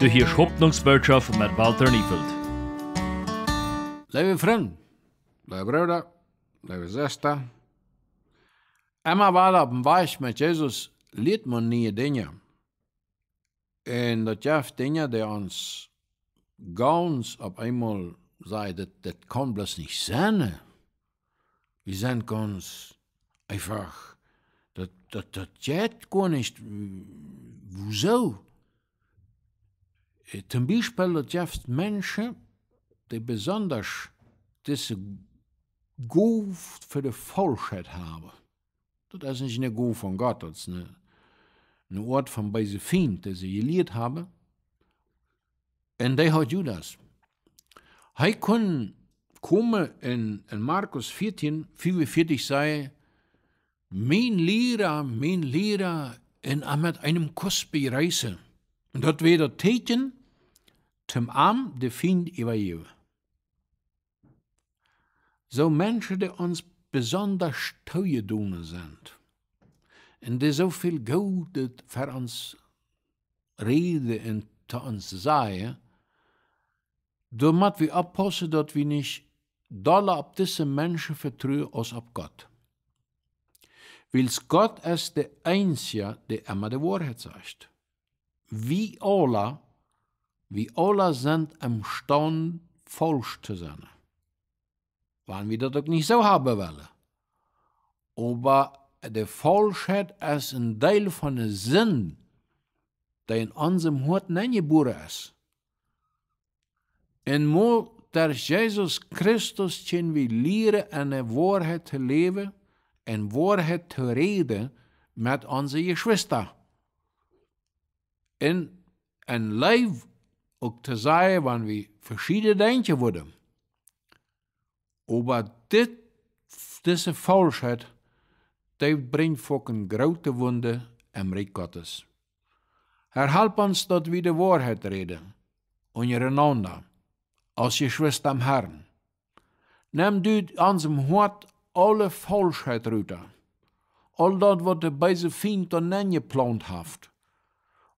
Du hörst Hoffnungsbotschaft mit Walter Niefeld. Liebe Freunde, liebe Brüder, liebe Schwestern, immer war auf dem Weg mit Jesus, liert man neue Dinge. Und das sind Dinge, die uns ganz auf einmal sagen, das, das kann bloß nicht sein. Wir sind ganz einfach, das, das, das geht gar nicht. Wieso? Äh, zum Beispiel, gibt es Menschen, die besonders diese Gauf für die Falschheit haben. Das ist nicht eine Gauf von Gott, das ist eine, eine Ort von bei sie die sie geliert haben. Und der hat Judas. Er kann kommen in, in Markus 14, 45 sei, mein Lehrer, mein Lehrer, in mit einem Kuss bereise. Und das wäre das Tätchen, Tym am definiert über Jew. So Menschen, die uns besonders teuer sind, und die so viel Gutes für uns reden und zu uns sagen, da müssen wir abpassen, dass wir nicht doller auf diese Menschen vertrauen als auf Gott. Weil Gott ist der Einzige, der immer die Wahrheit sagt. Wie alle, wie alle sind im Stand, falsch zu sein. Wann wir das doch nicht so haben wollen. Aber die Falschheit ist ein Teil von dem Sinn, der in unserem Hut hineingeboren ist. Und nur durch Jesus Christus können wir lernen, eine Wahrheit zu leben, eine Wahrheit zu reden mit unseren Geschwistern. In ein Leben, Oktasai wann wie verschiedene Dinge wurden. Aber diese Falschheit, die bringt fucking große Wunde im Reich Gottes. Er half uns, dass wir die Wahrheit reden und untereinander, als Geschwister am Herrn. Nimm du unserem Hort alle Falschheit runter. All das, was der böse Feind und Nenn geplant hat.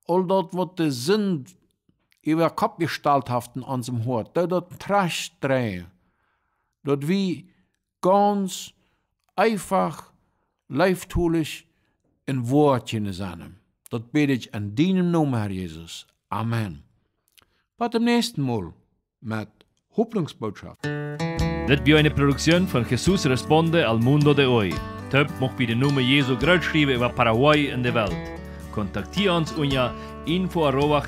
All das, was der Sinn über Kopfgestalthaften an dem Hort, der dort Trash drehen, dort wie ganz einfach, leiftulich in Wortchen sein. Dort bete ich an deinem Namen, Herr Jesus. Amen. Bis zum nächsten Mal mit Hoffnungsbotschaft. Das war eine Produktion von Jesus Responde al Mundo de Hoy. Töp mocht bei den Namen Jesu groß über Paraguay in der Welt. contactions uña info arroba